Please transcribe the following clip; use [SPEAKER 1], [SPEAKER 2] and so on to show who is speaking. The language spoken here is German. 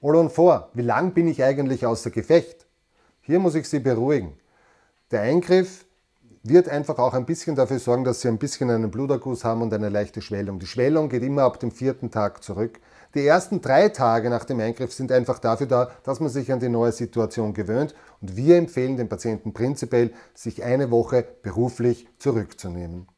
[SPEAKER 1] Und nun vor, wie lang bin ich eigentlich außer Gefecht? Hier muss ich Sie beruhigen. Der Eingriff wird einfach auch ein bisschen dafür sorgen, dass Sie ein bisschen einen Bluterguss haben und eine leichte Schwellung. Die Schwellung geht immer ab dem vierten Tag zurück. Die ersten drei Tage nach dem Eingriff sind einfach dafür da, dass man sich an die neue Situation gewöhnt. Und wir empfehlen den Patienten prinzipiell, sich eine Woche beruflich zurückzunehmen.